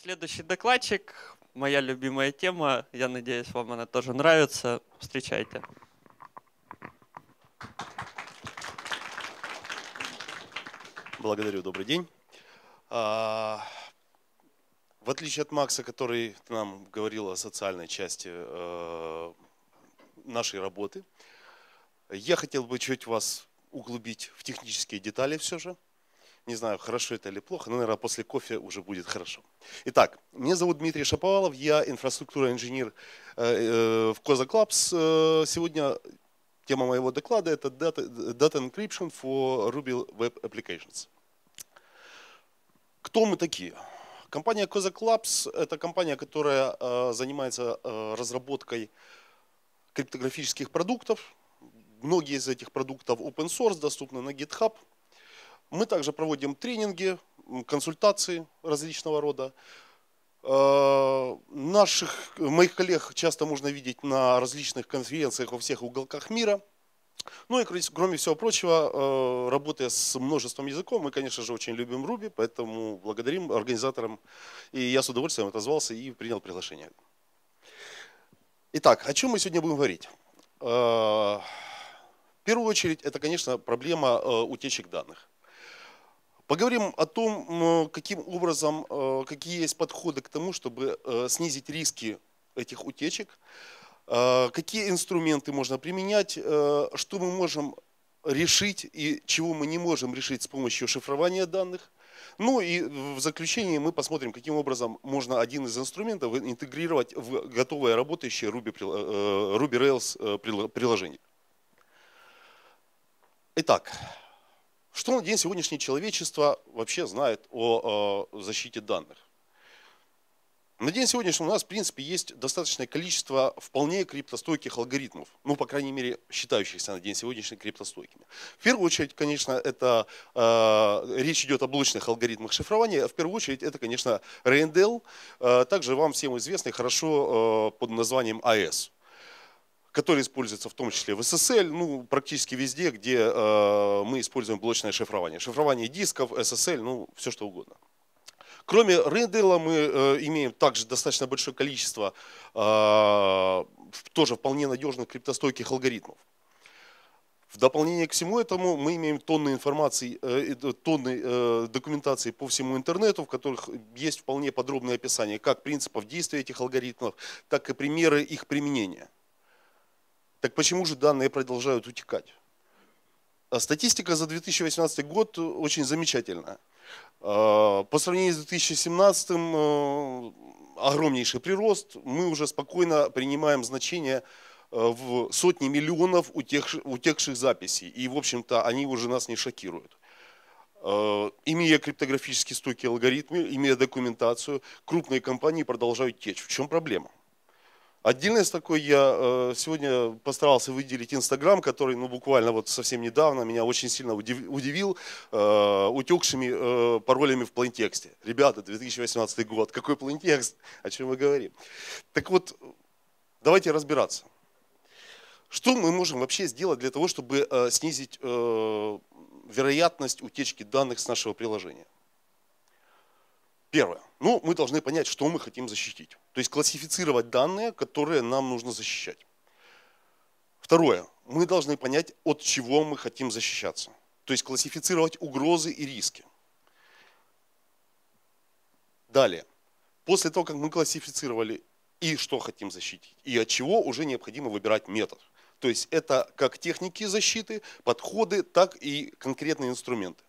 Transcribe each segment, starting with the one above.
Следующий докладчик, моя любимая тема. Я надеюсь, вам она тоже нравится. Встречайте. Благодарю, добрый день. А, в отличие от Макса, который нам говорил о социальной части э, нашей работы, я хотел бы чуть вас углубить в технические детали все же – не знаю, хорошо это или плохо, но, наверное, после кофе уже будет хорошо. Итак, меня зовут Дмитрий Шаповалов, я инфраструктура инженер э, э, в Козак Labs. Э, сегодня тема моего доклада – это Data, Data Encryption for Ruby Web Applications. Кто мы такие? Компания Козак Labs – это компания, которая занимается разработкой криптографических продуктов. Многие из этих продуктов open source, доступны на GitHub – мы также проводим тренинги, консультации различного рода. Э, наших, моих коллег часто можно видеть на различных конференциях во всех уголках мира. Ну и кроме всего прочего, э, работая с множеством языков, мы, конечно же, очень любим Руби, поэтому благодарим организаторам. И я с удовольствием отозвался и принял приглашение. Итак, о чем мы сегодня будем говорить? Э, в первую очередь, это, конечно, проблема утечек данных. Поговорим о том, э, каким образом, э, какие есть подходы к тому, чтобы э, снизить риски этих утечек, какие инструменты можно применять, что мы можем решить и чего мы не можем решить с помощью шифрования данных. Ну и в заключение мы посмотрим, каким образом можно один из инструментов интегрировать в готовое работающее Ruby, Ruby Rails приложение. Итак, что на день сегодняшний человечество вообще знает о э, защите данных? На день сегодняшний у нас, в принципе, есть достаточное количество вполне криптостойких алгоритмов, ну, по крайней мере, считающихся на день сегодняшний криптостойкими. В первую очередь, конечно, это э, речь идет о блочных алгоритмах шифрования. А в первую очередь, это, конечно, RNDL, э, также вам всем известный хорошо э, под названием AES который используется в том числе в SSL, ну, практически везде, где э, мы используем блочное шифрование. Шифрование дисков, SSL, ну, все что угодно. Кроме Redel мы э, имеем также достаточно большое количество э, тоже вполне надежных криптостойких алгоритмов. В дополнение к всему этому мы имеем тонны информации, э, э, тонны э, документации по всему интернету, в которых есть вполне подробное описание как принципов действия этих алгоритмов, так и примеры их применения. Так почему же данные продолжают утекать? А статистика за 2018 год очень замечательная. А, по сравнению с 2017 э, огромнейший прирост. Мы уже спокойно принимаем значение э, в сотни миллионов утекших, утекших записей. И, в общем-то, они уже нас не шокируют. А, имея криптографические стойкие алгоритмы, имея документацию, крупные компании продолжают течь. В чем проблема? Отдельно из такой я э, сегодня постарался выделить Инстаграм, который ну, буквально вот совсем недавно меня очень сильно удивил э, утекшими э, паролями в плейнтексте. Ребята, 2018 год, какой плейнтекст, о чем мы говорим. Так вот, давайте разбираться. Что мы можем вообще сделать для того, чтобы снизить вероятность утечки данных с нашего приложения? Первое. Ну, мы должны понять, что мы хотим защитить. То есть классифицировать данные, которые нам нужно защищать. Второе. Мы должны понять, от чего мы хотим защищаться. То есть классифицировать угрозы и риски. Далее. После того, как мы классифицировали и что хотим защитить, и от чего уже необходимо выбирать метод. То есть это как техники защиты, подходы, так и конкретные инструменты.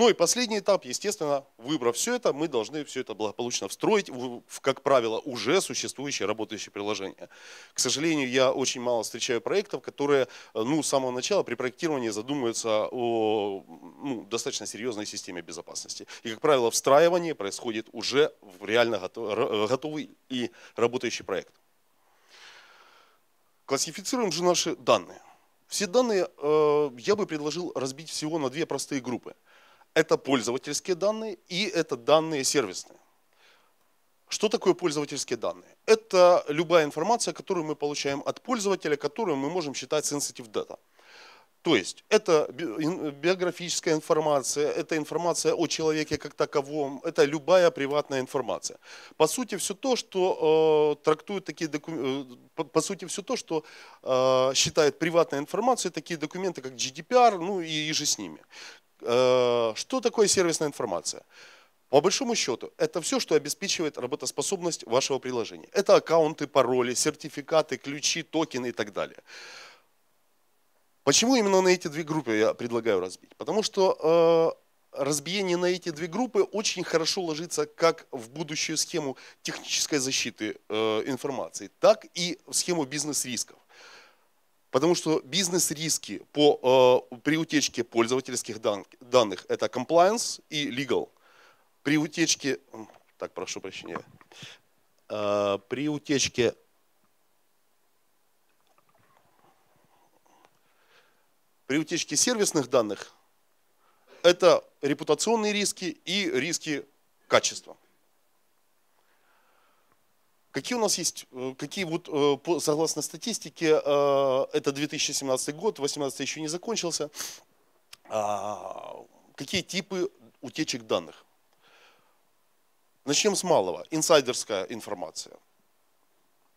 Ну и последний этап, естественно, выбрав все это, мы должны все это благополучно встроить в, как правило, уже существующее работающее приложение. К сожалению, я очень мало встречаю проектов, которые э, ну, с самого начала при проектировании задумываются о ну, достаточно серьезной системе безопасности. И, как правило, встраивание происходит уже в реально готов, э, готовый и работающий проект. Классифицируем же наши данные. Все данные э, я бы предложил разбить всего на две простые группы – это пользовательские данные и это данные сервисные. Что такое пользовательские данные? Это любая информация, которую мы получаем от пользователя, которую мы можем считать sensitive data. То есть это биографическая информация, это информация о человеке как таковом, это любая приватная информация. По сути, все то, что э, трактуют такие документы, э, по, по сути, все то, что э, считает приватной информацией такие документы, как GDPR, ну и, и же с ними. Э, что такое сервисная информация? По большому счету, это все, что обеспечивает работоспособность вашего приложения. Это аккаунты, пароли, сертификаты, ключи, токены и так далее. Почему именно на эти две группы я предлагаю разбить? Потому что э, разбиение на эти две группы очень хорошо ложится как в будущую схему технической защиты э, информации, так и в схему бизнес-рисков. Потому что бизнес-риски по, э, при утечке пользовательских дан, данных – это compliance и legal. При утечке, так, прошу прощения, э, при утечке при утечке сервисных данных – это репутационные риски и риски качества. Какие у нас есть, э, какие вот, э, согласно статистике, э, это 2017 год, 2018 еще не закончился, а, какие типы утечек данных? Начнем с малого. Инсайдерская информация.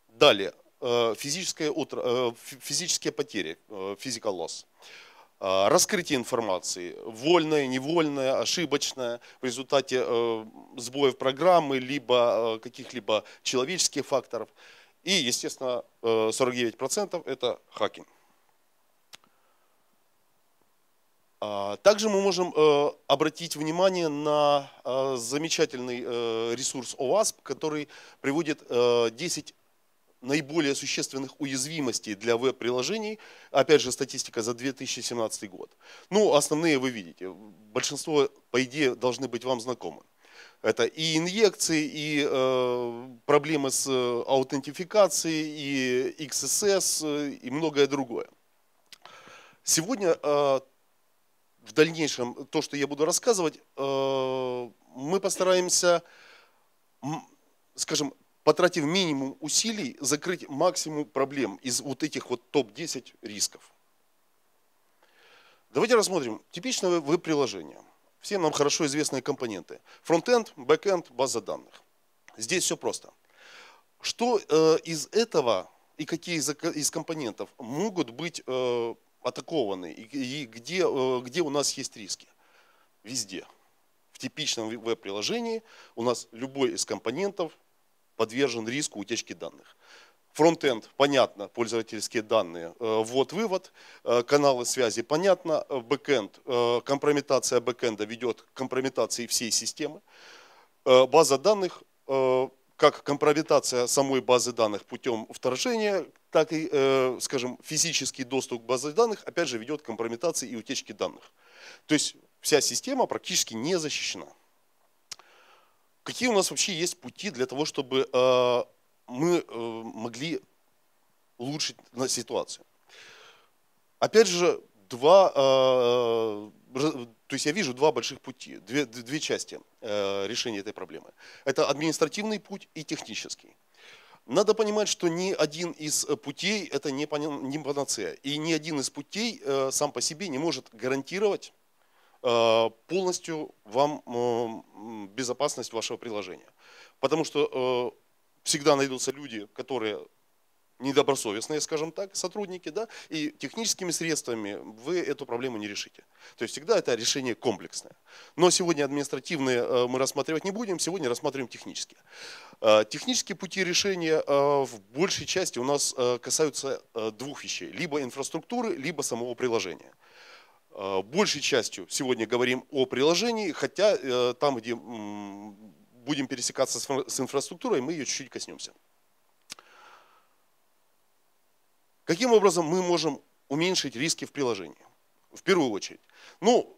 Далее. Физические, физические потери, physical loss. Э, раскрытие информации, вольное, невольное, ошибочное, в результате э, сбоев программы, либо э, каких-либо человеческих факторов. И, естественно, 49% это хакинг. А, также мы можем обратить внимание на замечательный ресурс OWASP, который приводит 10 наиболее существенных уязвимостей для веб-приложений. Опять же, статистика за 2017 год. Ну, основные вы видите. Большинство, по идее, должны быть вам знакомы. Это и инъекции, и э, проблемы с э, аутентификацией, и XSS, и многое другое. Сегодня э, в дальнейшем то, что я буду рассказывать, э, мы постараемся, скажем, потратив минимум усилий, закрыть максимум проблем из вот этих вот топ-10 рисков. Давайте рассмотрим типичное веб-приложение. Всем нам хорошо известные компоненты. Фронтенд, бэкенд, база данных. Здесь все просто. Что э, из этого и какие из, из компонентов могут быть э, атакованы и, и где, э, где у нас есть риски? Везде. В типичном веб-приложении у нас любой из компонентов подвержен риску утечки данных. Фронтенд, понятно, пользовательские данные, э, вот вывод, э, каналы связи, понятно, э, бэкенд, компрометация бэкенда ведет к компрометации всей системы, база данных, как компрометация самой базы данных путем вторжения, так и, скажем, физический доступ к базе данных, опять же, ведет к компрометации и утечке данных. То есть вся система практически не защищена. Какие у нас вообще есть пути для того, чтобы э, мы э, могли улучшить на ситуацию? Опять же, два, э, то есть я вижу два больших пути, две, две части э, решения этой проблемы. Это административный путь и технический. Надо понимать, что ни один из путей это не панацея. И ни один из путей э, сам по себе не может гарантировать Э, полностью вам э, безопасность вашего приложения. Потому что э, всегда найдутся люди, которые недобросовестные, скажем так, сотрудники, да, и техническими средствами вы эту проблему не решите. То есть всегда это решение комплексное. Но сегодня административные мы рассматривать не будем, сегодня рассмотрим технические. Технические пути решения в большей части у нас касаются двух вещей. Либо инфраструктуры, либо самого приложения. Э, большей частью сегодня говорим о приложении, хотя э, там, где будем пересекаться с инфраструктурой, мы ее чуть-чуть коснемся. Каким образом мы можем уменьшить риски в приложении? В первую очередь. Ну,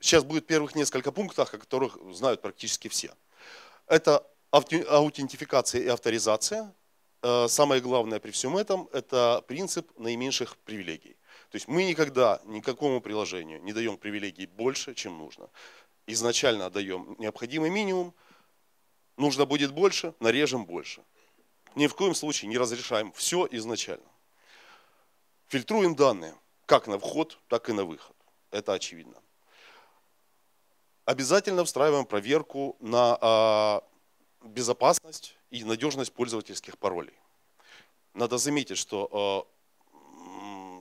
сейчас будет первых несколько пунктов, о которых знают практически все. Это аутентификация и авторизация. Э, самое главное при всем этом – это принцип наименьших привилегий. То есть мы никогда никакому приложению не даем привилегий больше, чем нужно. Изначально отдаем необходимый минимум, нужно будет больше, нарежем больше. Ни в коем случае не разрешаем все изначально. Фильтруем данные, как на вход, так и на выход. Это очевидно. Обязательно встраиваем проверку на а, безопасность и надежность пользовательских паролей. Надо заметить, что а,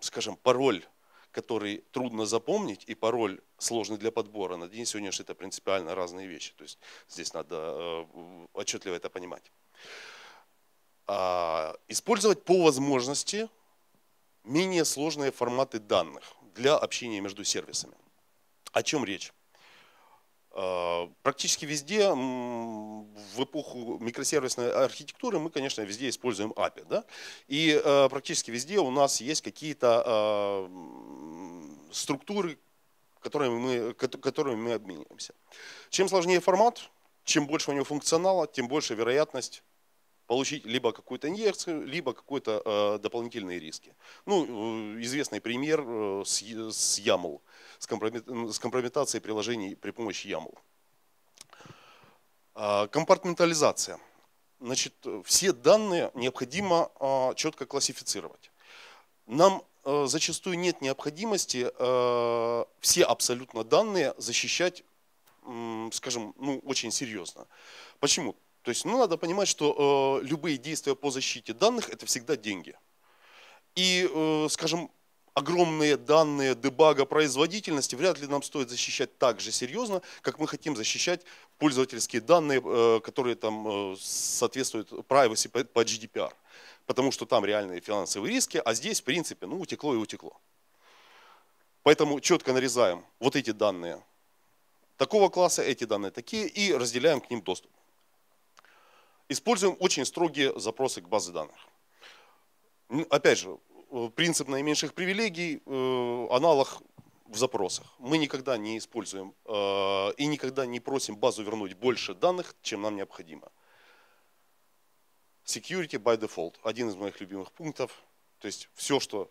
скажем, пароль, который трудно запомнить, и пароль сложный для подбора, на день сегодняшний это принципиально разные вещи. То есть здесь надо э, отчетливо это понимать. А, использовать по возможности менее сложные форматы данных для общения между сервисами. О чем речь? Э, практически везде в эпоху микросервисной архитектуры мы, конечно, везде используем API. Да? И э, практически везде у нас есть какие-то э, структуры, которыми мы, которыми мы обмениваемся. Чем сложнее формат, чем больше у него функционала, тем больше вероятность получить либо какую-то инъекцию, либо какие-то э, дополнительные риски. Ну, известный пример э, с, с YAML с компрометацией приложений при помощи YAML. А, компартментализация. Значит, все данные необходимо а, четко классифицировать. Нам э, зачастую нет необходимости э, все абсолютно данные защищать, скажем, ну, очень серьезно. Почему? То есть ну, надо понимать, что э, любые действия по защите данных – это всегда деньги. И, скажем, огромные данные дебага производительности вряд ли нам стоит защищать так же серьезно, как мы хотим защищать пользовательские данные, э, которые там э, соответствуют privacy по GDPR. Потому что там реальные финансовые риски, а здесь, в принципе, ну, утекло и утекло. Поэтому четко нарезаем вот эти данные такого класса, эти данные такие, и разделяем к ним доступ. Используем очень строгие запросы к базе данных. Опять же, Э, принцип наименьших привилегий, э, аналог в запросах. Мы никогда не используем э, и никогда не просим базу вернуть больше данных, чем нам необходимо. Security by default. Один из моих любимых пунктов. То есть все, что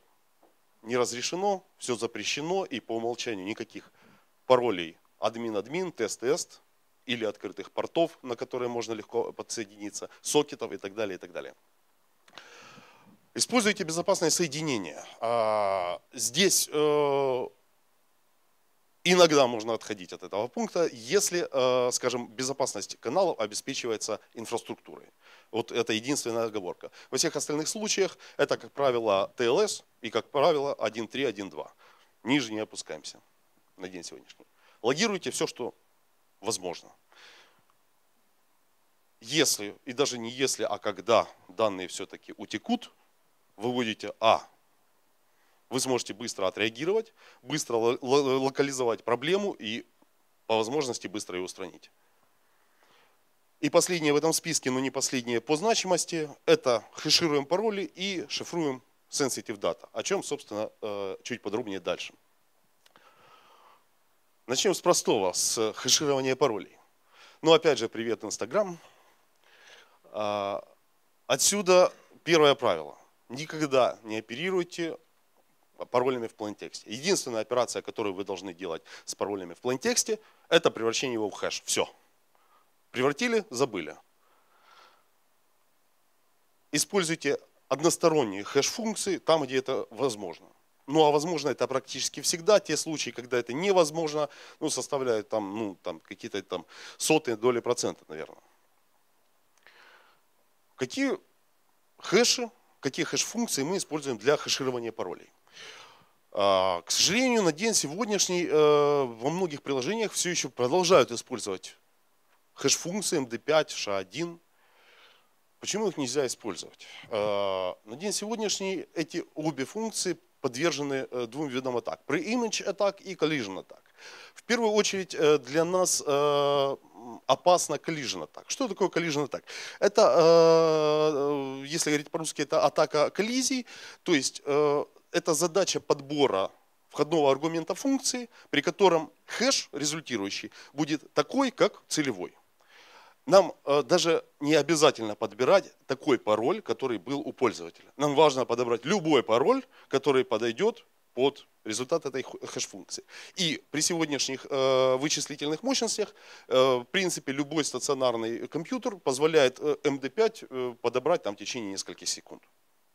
не разрешено, все запрещено и по умолчанию никаких паролей админ-админ, тест-тест или открытых портов, на которые можно легко подсоединиться, сокетов и так далее, и так далее. Используйте безопасное соединение. А, здесь э, иногда можно отходить от этого пункта, если, э, скажем, безопасность каналов обеспечивается инфраструктурой. Вот это единственная оговорка. Во всех остальных случаях это, как правило, TLS и, как правило, 1.3.1.2. Ниже не опускаемся на день сегодняшний. Логируйте все, что возможно. Если, и даже не если, а когда данные все-таки утекут, вы будете А. Вы сможете быстро отреагировать, быстро локализовать проблему и по возможности быстро ее устранить. И последнее в этом списке, но не последнее по значимости, это хешируем пароли и шифруем sensitive data, о чем, собственно, э, чуть подробнее дальше. Начнем с простого, с хеширования паролей. Ну, опять же, привет, Инстаграм. А, отсюда первое правило. Никогда не оперируйте паролями в плейн Единственная операция, которую вы должны делать с паролями в плейн это превращение его в хэш. Все. Превратили, забыли. Используйте односторонние хэш-функции там, где это возможно. Ну а возможно это практически всегда. Те случаи, когда это невозможно, ну, составляют там, ну, там какие-то там сотые доли процента, наверное. Какие хэши какие хэш-функции мы используем для хэширования паролей. А, к сожалению, на день сегодняшний э, во многих приложениях все еще продолжают использовать хэш-функции MD5, эм SHA-1. Почему их нельзя использовать? Э, на день сегодняшний эти обе функции подвержены э, двум видам атак. Pre-image атак и collision атак. В первую очередь для нас опасно коллижно так. Что такое коллижно так? Это, э, э, если говорить по-русски, это атака коллизий, то есть э, это задача подбора входного аргумента функции, при котором хэш результирующий будет такой, как целевой. Нам даже не обязательно подбирать такой пароль, который был у пользователя. Нам важно подобрать любой пароль, который подойдет под результат этой хэш-функции. И при сегодняшних э, вычислительных мощностях, э, в принципе, любой стационарный компьютер позволяет MD5 э, э, подобрать там в течение нескольких секунд.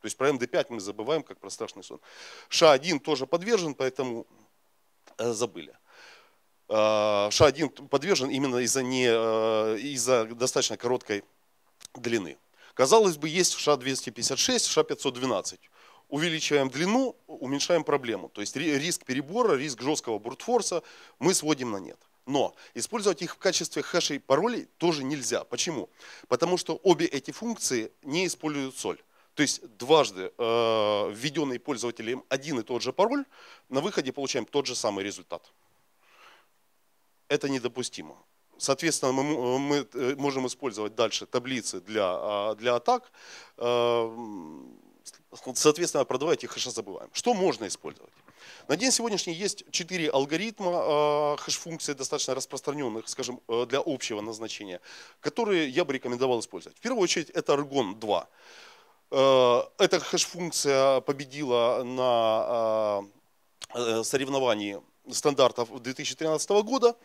То есть про md 5 мы забываем, как про страшный сон. sha 1 тоже подвержен, поэтому э, забыли. sha 1 подвержен именно из-за не, из-за достаточно короткой длины. Казалось бы, есть sha 256 sha 512 увеличиваем длину, уменьшаем проблему. То есть риск перебора, риск жесткого брутфорса мы сводим на нет. Но использовать их в качестве хэшей паролей тоже нельзя. Почему? Потому что обе эти функции не используют соль. То есть дважды э, введенный пользователем один и тот же пароль, на выходе получаем тот же самый результат. Это недопустимо. Соответственно, мы, мы э, можем использовать дальше таблицы для, э, для атак. Э, соответственно, продавая эти хэша забываем. Что можно использовать? На день сегодняшний есть четыре алгоритма а, хэш функций достаточно распространенных, скажем, э, для общего назначения, которые я бы рекомендовал использовать. В первую очередь это argon 2. Э, эта хэш-функция победила на э, соревновании стандартов 2013 года.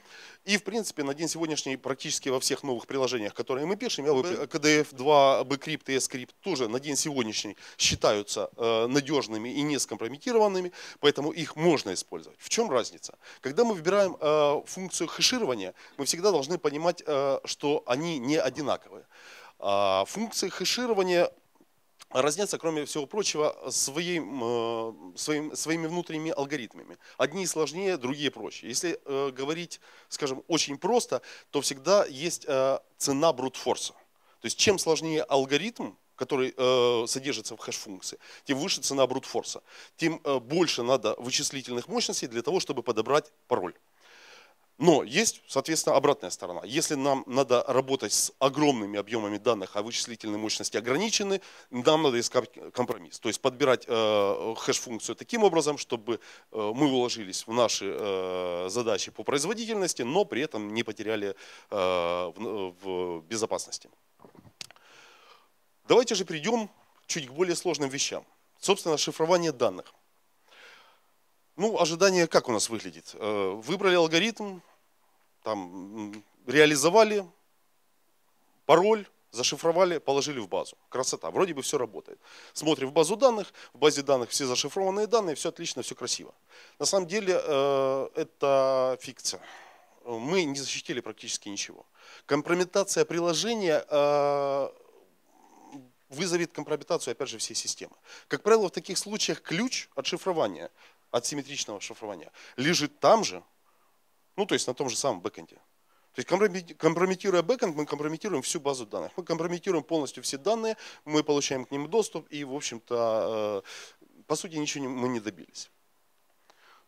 И, в принципе, на день сегодняшний практически во всех новых приложениях, которые мы пишем, я выпил, KDF2, BCrypt и ESCrypt тоже на день сегодняшний считаются э, надежными и не скомпрометированными, поэтому их можно использовать. В чем разница? Когда мы выбираем э, функцию хэширования, мы всегда должны понимать, э, что они не одинаковые. А функции хэширования разнятся, кроме всего прочего, своим, э, своим, своими внутренними алгоритмами. Одни сложнее, другие проще. Если э, говорить, скажем, очень просто, то всегда есть э, цена брутфорса. То есть чем сложнее алгоритм, который э, содержится в хэш-функции, тем выше цена брутфорса, тем э, больше надо вычислительных мощностей для того, чтобы подобрать пароль. Но есть, соответственно, обратная сторона. Если нам надо работать с огромными объемами данных, а вычислительные мощности ограничены, нам надо искать компромисс. То есть подбирать э, хэш-функцию таким образом, чтобы э, мы уложились в наши э, задачи по производительности, но при этом не потеряли э, в, э, в безопасности. Давайте же перейдем чуть к более сложным вещам. Собственно, шифрование данных. Ну, ожидание как у нас выглядит? Э, выбрали алгоритм, там реализовали пароль, зашифровали, положили в базу. Красота, вроде бы все работает. Смотрим в базу данных, в базе данных все зашифрованные данные, все отлично, все красиво. На самом деле э, это фикция. Мы не защитили практически ничего. Компрометация приложения э, вызовет компрометацию, опять же, всей системы. Как правило, в таких случаях ключ от шифрования, от симметричного шифрования, лежит там же, ну, то есть на том же самом бэкэнде. То есть компрометируя бэкэнд, мы компрометируем всю базу данных. Мы компрометируем полностью все данные, мы получаем к ним доступ и, в общем-то, э, по сути, ничего мы не добились.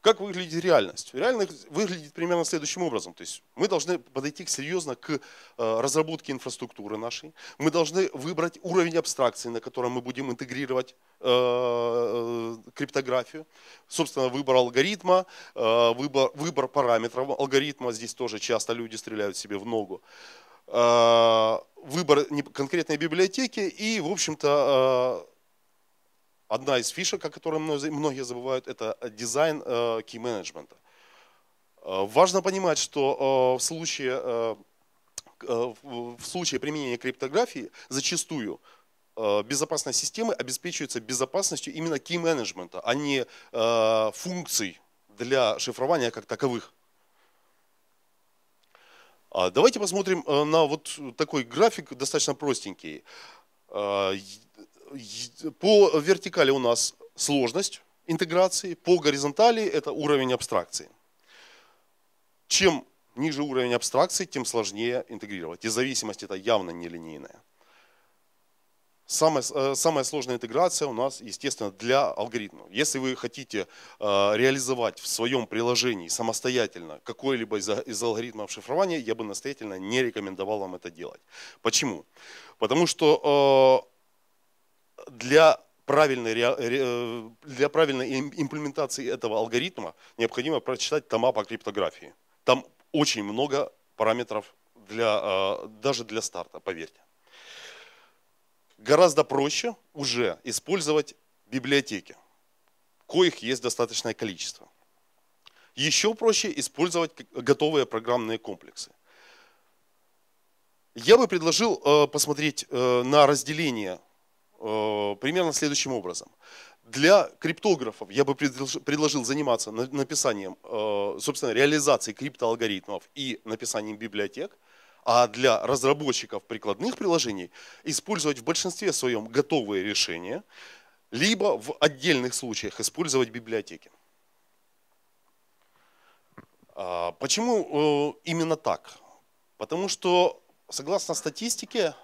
Как выглядит реальность? Реальность выглядит примерно следующим образом. То есть мы должны подойти серьезно к э, разработке инфраструктуры нашей. Мы должны выбрать уровень абстракции, на котором мы будем интегрировать э, э, криптографию. Собственно, выбор алгоритма, выбор, выбор параметров алгоритма. Здесь тоже часто люди стреляют себе в ногу выбор конкретной библиотеки и, в общем-то, Одна из фишек, о которой многие забывают, это э, дизайн э, кей-менеджмента. Э, важно понимать, что в случае, в случае применения криптографии зачастую безопасность системы обеспечивается безопасностью именно key-менеджмента, а не функций для шифрования как таковых. А давайте посмотрим на вот такой график, достаточно простенький по вертикали у нас сложность интеграции, по горизонтали это уровень абстракции. Чем ниже уровень абстракции, тем сложнее интегрировать. И зависимость это явно нелинейная. Самая, э, самая сложная интеграция у нас, естественно, для алгоритмов. Если вы хотите э, реализовать в своем приложении самостоятельно какой-либо из, из алгоритмов шифрования, я бы настоятельно не рекомендовал вам это делать. Почему? Потому что э, для правильной, э, для правильной имплементации этого алгоритма необходимо прочитать тома по криптографии. Там очень много параметров для, э, даже для старта, поверьте. Гораздо проще уже использовать библиотеки, коих есть достаточное количество. Еще проще использовать готовые программные комплексы. Я бы предложил э, посмотреть на разделение Э, примерно следующим образом. Для криптографов я бы предложил заниматься написанием, э, собственно, реализацией криптоалгоритмов и написанием библиотек, а для разработчиков прикладных приложений использовать в большинстве своем готовые решения, либо в отдельных случаях использовать библиотеки. А, почему э, именно так? Потому что, согласно статистике,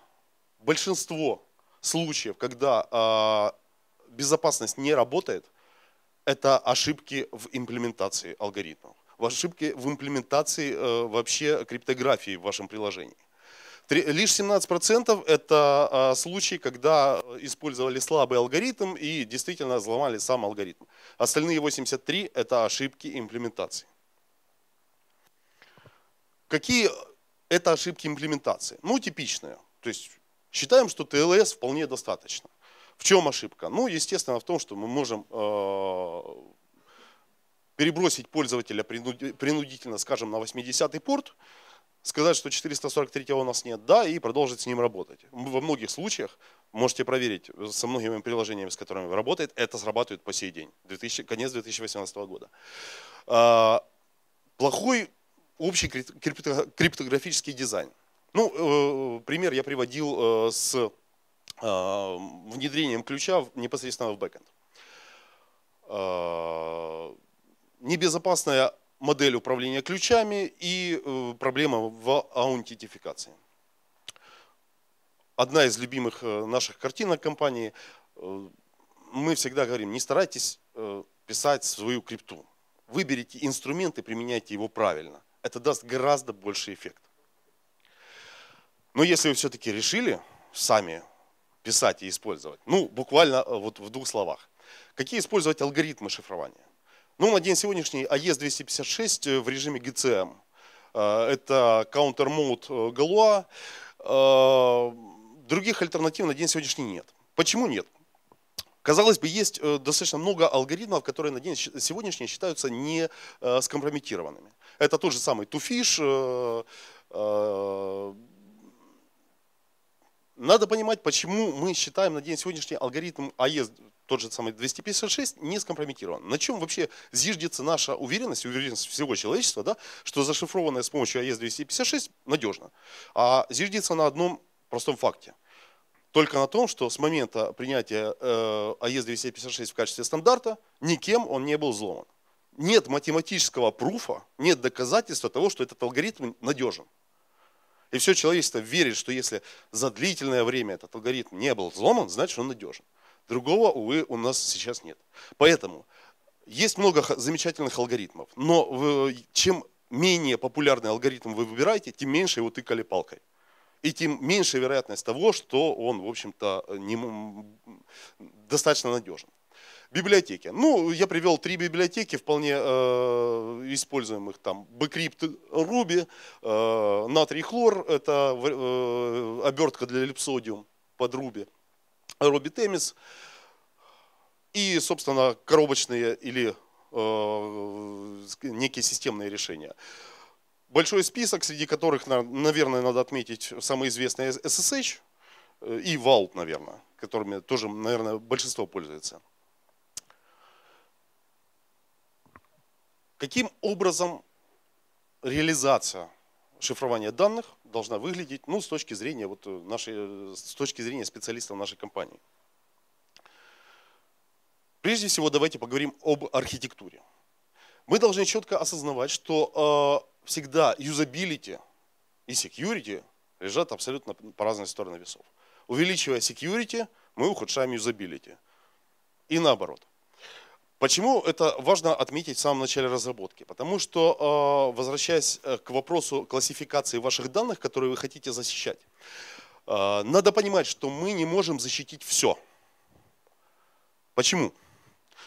большинство случаев, когда э, безопасность не работает, это ошибки в имплементации алгоритмов, в ошибки в имплементации э, вообще криптографии в вашем приложении. Три, лишь 17% это э, случаи, когда использовали слабый алгоритм и действительно взломали сам алгоритм. Остальные 83% это ошибки имплементации. Какие это ошибки имплементации? Ну, типичные. То есть Считаем, что ТЛС вполне достаточно. В чем ошибка? Ну, естественно, в том, что мы можем э, перебросить пользователя принудительно, скажем, на 80-й порт, сказать, что 443 у нас нет, да, и продолжить с ним работать. Во многих случаях, можете проверить, э, со многими приложениями, с которыми работает, это срабатывает по сей день, 2000, конец 2018 года. А, плохой общий криптографический дизайн. Ну, э, пример я приводил э, с э, внедрением ключа непосредственно в бэкэнд. Небезопасная модель управления ключами и проблема в аутентификации. Одна из любимых наших картинок компании. Мы всегда говорим, не старайтесь писать свою крипту. Выберите инструмент и применяйте его правильно. Это даст гораздо больший эффект. Но если вы все-таки решили сами писать и использовать, ну, буквально э, вот в двух словах. Какие использовать алгоритмы шифрования? Ну, на день сегодняшний AES-256 э, в режиме GCM. Э, это Counter Mode Galois. Других альтернатив на день сегодняшний нет. Почему нет? Казалось бы, есть достаточно много алгоритмов, которые на день сегодняшний считаются не скомпрометированными. Это тот же самый Туфиш. Надо понимать, почему мы считаем на день сегодняшний алгоритм АЕС, тот же самый 256, не скомпрометирован. На чем вообще зиждется наша уверенность, уверенность всего человечества, да, что зашифрованное с помощью АЕС-256 надежно. А зиждется на одном простом факте – только на том, что с момента принятия э, АЕС-256 в качестве стандарта никем он не был взломан. Нет математического пруфа, нет доказательства того, что этот алгоритм надежен. И все человечество верит, что если за длительное время этот алгоритм не был взломан, значит он надежен. Другого, увы, у нас сейчас нет. Поэтому есть много замечательных алгоритмов, но чем менее популярный алгоритм вы выбираете, тем меньше его тыкали палкой. И тем меньше вероятность того, что он, в общем-то, не, достаточно надежен. Библиотеки. Ну, я привел три библиотеки, вполне э, используемых там. Бэкрипт Руби, э, натрий хлор, это э, обертка для липсодиум под Руби, Руби Темис. И, собственно, коробочные или э, некие системные решения. Большой список, среди которых, наверное, надо отметить самые известные SSH э, и Vault, наверное, которыми тоже, наверное, большинство пользуется. Каким образом реализация шифрования данных должна выглядеть ну, с, точки зрения вот э, нашей, э, с точки зрения специалистов нашей компании? Прежде всего, давайте поговорим об архитектуре. Мы должны четко осознавать, что э, всегда юзабилити и security лежат абсолютно по разные стороны весов. Увеличивая security, мы ухудшаем юзабилити. И наоборот. Почему это важно отметить в самом начале разработки? Потому что, а, возвращаясь э, к вопросу классификации ваших данных, которые вы хотите защищать, а, надо понимать, что мы не можем защитить все. Почему?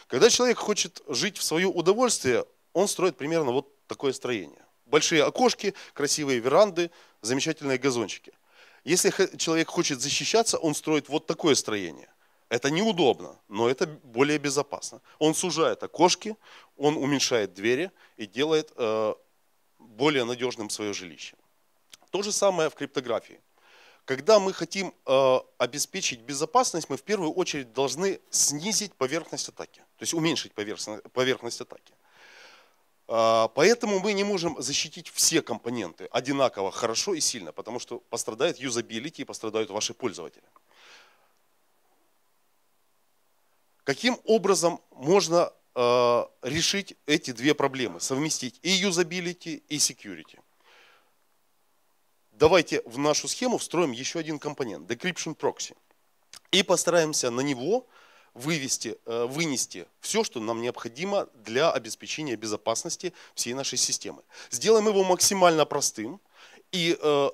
Когда человек хочет жить в свое удовольствие, он строит примерно вот такое строение. Большие окошки, красивые веранды, замечательные газончики. Если человек хочет защищаться, он строит вот такое строение – это неудобно, но это более безопасно. Он сужает окошки, он уменьшает двери и делает э, более надежным свое жилище. То же самое в криптографии. Когда мы хотим э, обеспечить безопасность, мы в первую очередь должны снизить поверхность атаки, то есть уменьшить поверхность, поверхность атаки. Э, поэтому мы не можем защитить все компоненты одинаково хорошо и сильно, потому что пострадает юзабилити и пострадают ваши пользователи. Каким образом можно э, решить эти две проблемы, совместить и юзабилити, и security? Давайте в нашу схему встроим еще один компонент, decryption proxy. И постараемся на него вывести, э, вынести все, что нам необходимо для обеспечения безопасности всей нашей системы. Сделаем его максимально простым – и, э,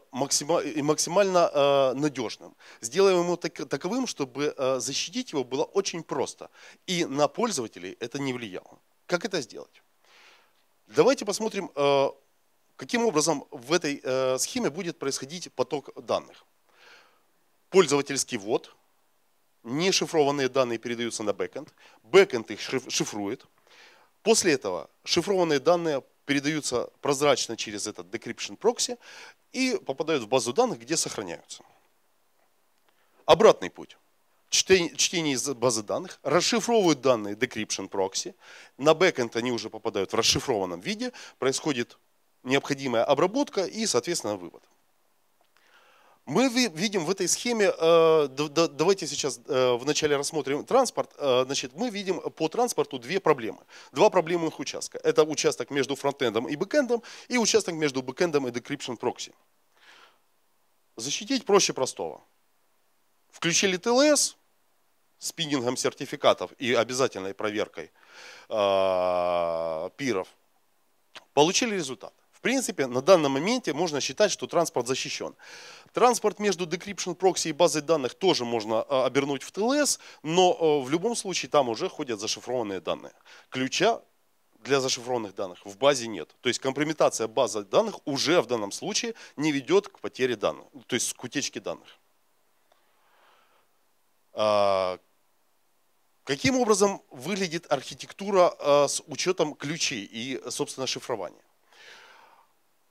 и максимально э, надежным. Сделаем его таковым, чтобы э, защитить его было очень просто. И на пользователей это не влияло. Как это сделать? Давайте посмотрим, каким образом в этой схеме будет происходить поток данных. Пользовательский ввод, нешифрованные данные передаются на бэкэнд, бэкэнд их шифрует. После этого шифрованные данные передаются прозрачно через этот decryption прокси и попадают в базу данных, где сохраняются. Обратный путь. Чтение, чтение из базы данных, расшифровывают данные decryption прокси, на бэкэнд они уже попадают в расшифрованном виде, происходит необходимая обработка и, соответственно, вывод. Мы видим в этой схеме, э, давайте сейчас э, вначале рассмотрим транспорт, э, значит, мы видим по транспорту две проблемы, два проблемных участка. Это участок между фронтендом и бэкендом и участок между бэкендом и decryption proxy. Защитить проще простого. Включили TLS с пингингом сертификатов и обязательной проверкой пиров, получили результат принципе, на данном моменте можно считать, что транспорт защищен. Транспорт между Decryption прокси и базой данных тоже можно а, обернуть в TLS, но э, в любом случае там уже ходят зашифрованные данные. Ключа для зашифрованных данных в базе нет. То есть компрометация базы данных уже в данном случае не ведет к потере данных, то есть к утечке данных. А, каким образом выглядит архитектура а, с учетом ключей и, собственно, шифрования?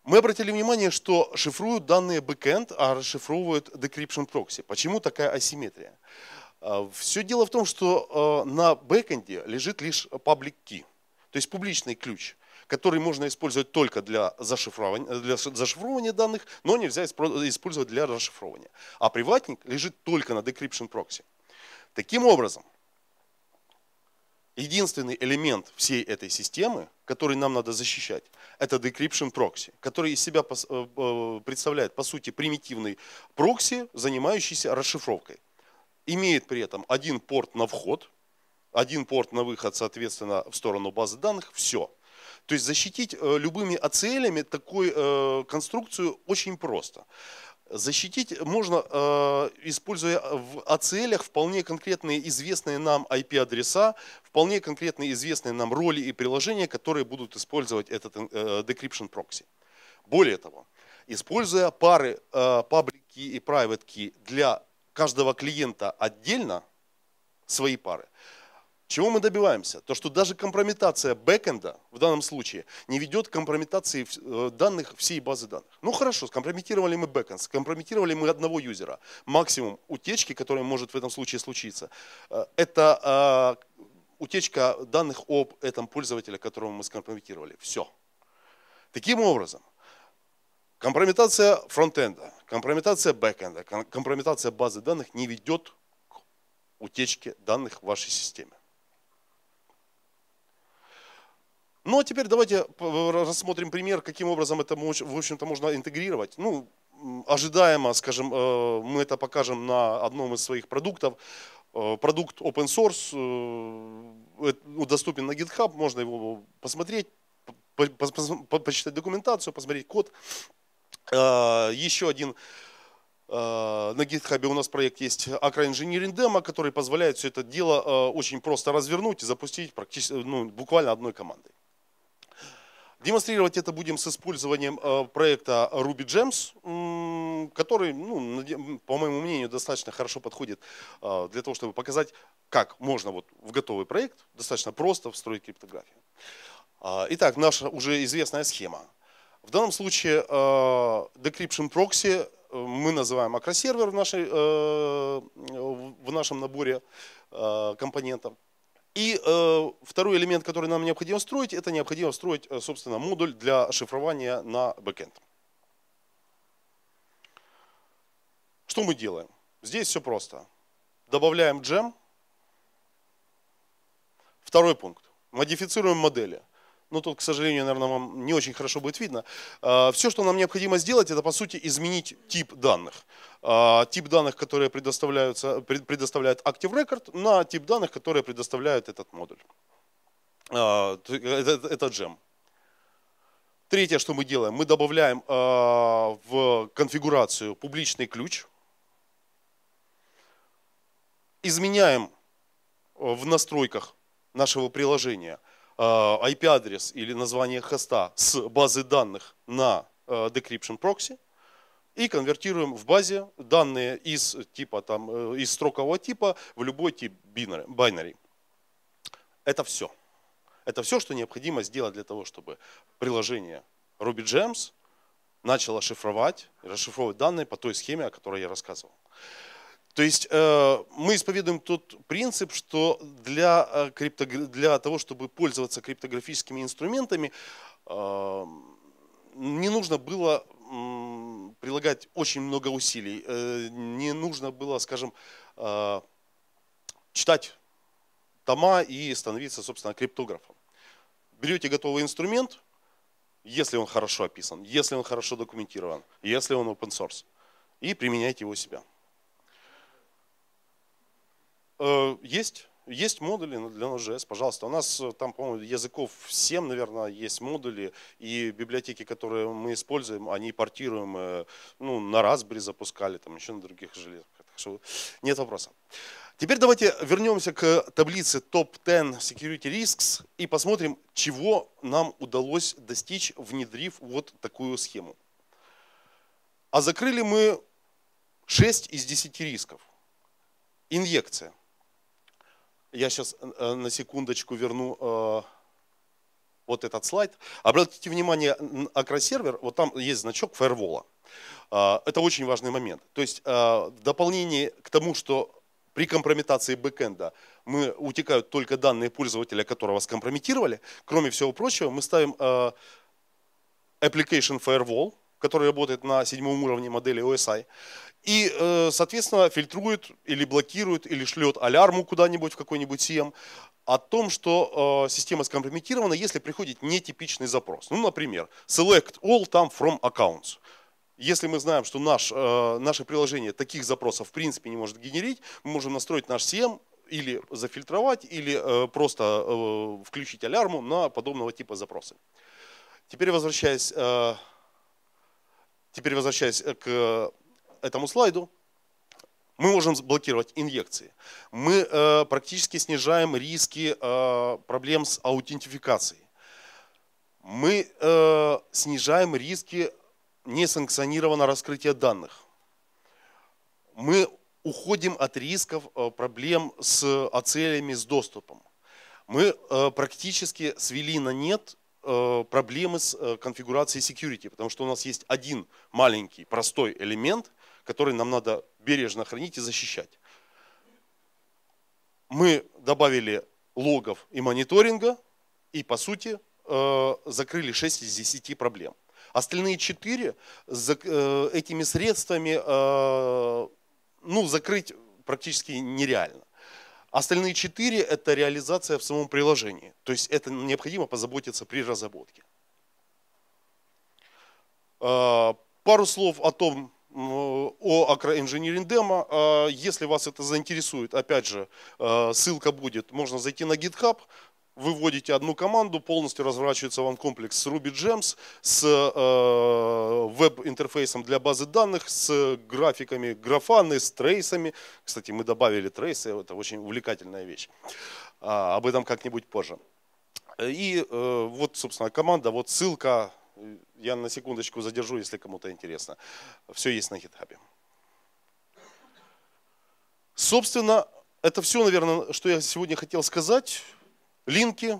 Мы обратили внимание, что шифруют данные бэкэнд, а расшифровывают decryption proxy. Почему такая асимметрия? А, Все дело в том, что а, на бэкэнде лежит лишь public key, то есть публичный ключ, который можно использовать только для зашифрования, для зашифрования данных, но нельзя использовать для расшифрования. А приватник лежит только на decryption proxy. Таким образом, Единственный элемент всей этой системы, который нам надо защищать, это Decryption Proxy, который из себя э, э, представляет, по сути, примитивный прокси, занимающийся расшифровкой. Имеет при этом один порт на вход, один порт на выход, соответственно, в сторону базы данных, все. То есть защитить э, любыми ацелями такую конструкцию очень просто. Защитить можно, э, используя в ACL вполне конкретные известные нам IP-адреса, вполне конкретные известные нам роли и приложения, которые будут использовать этот э, decryption прокси. Более того, используя пары э, public key и private key для каждого клиента отдельно, свои пары, чего мы добиваемся? То, что даже компрометация бэкэнда в данном случае не ведет к компрометации э, данных всей базы данных. Ну хорошо, скомпрометировали мы бэкэнд, скомпрометировали мы одного юзера. Максимум утечки, которая может в этом случае случиться, э, это а, утечка данных об этом пользователе, которого мы скомпрометировали. Все. Таким образом, компрометация фронтенда, компрометация бэкэнда, компрометация базы данных не ведет к утечке данных в вашей системе. Ну а теперь давайте э, рассмотрим пример, каким образом это, в общем-то, можно интегрировать. Ну, ожидаемо, скажем, э, мы это покажем на одном из своих продуктов. Э, продукт open source, ну, доступен на GitHub, можно его посмотреть, почитать документацию, посмотреть код. Еще один на GitHub у нас проект есть Acro Engineering Demo, который позволяет все это дело очень просто развернуть и запустить практически, ну, буквально одной командой. Демонстрировать это будем с использованием э, проекта Ruby Gems, который, ну, по моему мнению, достаточно хорошо подходит э, для того, чтобы показать, как можно вот в готовый проект достаточно просто встроить криптографию. А, итак, наша уже известная схема. В данном случае э, Decryption Proxy мы называем акросервер в, нашей, в нашем наборе компонентов. И э, второй элемент, который нам необходимо строить, это необходимо строить, э, собственно, модуль для шифрования на бэкэнд. Что мы делаем? Здесь все просто. Добавляем джем. Второй пункт. Модифицируем модели. Ну тут, к сожалению, наверное, вам не очень хорошо будет видно. А, Все, что нам необходимо сделать, это, по сути, изменить тип данных. А, тип данных, которые предоставляются, предоставляет Active Record, на тип данных, которые предоставляют этот модуль. А, э, э, это джем. Третье, что мы делаем, мы добавляем в конфигурацию публичный ключ. Изменяем э, в настройках нашего приложения – Э, IP-адрес или название хоста с базы данных на э, decryption proxy и конвертируем в базе данные из, типа, там, э, из строкового типа в любой тип binary. Это все. Это все, что необходимо сделать для того, чтобы приложение Ruby Gems начало шифровать, расшифровывать данные по той схеме, о которой я рассказывал. То есть э, мы исповедуем тот принцип, что для, э, крипто, для того, чтобы пользоваться криптографическими инструментами, эм, не нужно было прилагать очень много усилий. Э, не нужно было, скажем, читать тома и становиться, собственно, криптографом. Берете готовый инструмент, если он хорошо описан, если он хорошо документирован, если он open source, и применяете его себя. Э, есть. Есть модули для Node.js, пожалуйста. У нас э, там, по-моему, языков 7, наверное, есть модули, и библиотеки, которые мы используем, они портируем, э, ну, на Raspberry запускали, там еще на других железках. Так что нет вопроса. Теперь давайте вернемся к таблице топ-10 security risks и посмотрим, чего нам удалось достичь, внедрив вот такую схему. А закрыли мы 6 из 10 рисков. Инъекция – я сейчас э, э, на секундочку верну э, вот этот слайд. Обратите внимание, акросервер, вот там есть значок фаервола. Это очень важный момент. То есть в дополнение к тому, что при компрометации бэкэнда мы утекают только данные пользователя, которого скомпрометировали, кроме всего прочего, мы ставим application firewall, который работает на седьмом уровне модели OSI, и, э, соответственно, фильтрует или блокирует, или шлет алярму куда-нибудь в какой-нибудь СИЭМ о том, что э, система скомпрометирована, если приходит нетипичный запрос. Ну, например, select all там from accounts. Если мы знаем, что наш, э, наше приложение таких запросов в принципе не может генерить, мы можем настроить наш CM или зафильтровать, или просто включить алярму на подобного типа запросы. Теперь возвращаясь, теперь возвращаясь к этому слайду, мы можем блокировать инъекции. Мы э, практически снижаем риски э, проблем с аутентификацией. Мы э, снижаем риски несанкционированного раскрытия данных. Мы уходим от рисков э, проблем с отцелями, э, с доступом. Мы э, практически свели на нет э, проблемы с э, конфигурацией security, потому что у нас есть один маленький простой элемент, которые нам надо бережно хранить и защищать. Мы добавили логов и мониторинга, и по сути э, закрыли 6 из 10 проблем. Остальные 4 э, этими средствами э, ну, закрыть практически нереально. Остальные четыре – это реализация в самом приложении. То есть это необходимо позаботиться при разработке. Пару слов о том, о Акроинжиниринг демо. А если вас это заинтересует, опять же, э, ссылка будет, можно зайти на GitHub, выводите одну команду, полностью разворачивается вам комплекс с Ruby Gems, с э, веб-интерфейсом для базы данных, с графиками графаны, с трейсами. Кстати, мы добавили трейсы, это очень увлекательная вещь. А, об этом как-нибудь позже. И э, вот, собственно, команда, вот ссылка я на секундочку задержу, если кому-то интересно. Все есть на GitHub. Собственно, это все, наверное, что я сегодня хотел сказать. Линки.